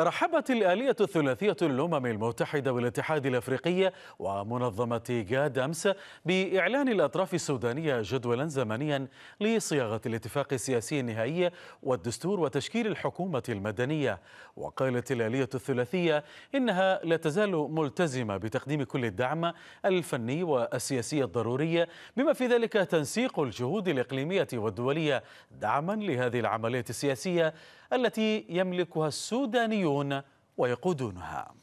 رحبت الآلية الثلاثية الأمم المتحدة والاتحاد الأفريقي ومنظمة جاد أمس بإعلان الأطراف السودانية جدولا زمنيا لصياغة الاتفاق السياسي النهائي والدستور وتشكيل الحكومة المدنية وقالت الآلية الثلاثية إنها لا تزال ملتزمة بتقديم كل الدعم الفني والسياسي الضروري بما في ذلك تنسيق الجهود الإقليمية والدولية دعما لهذه العملية السياسية التي يملكها السودانيون الصهيونيون ويقودونها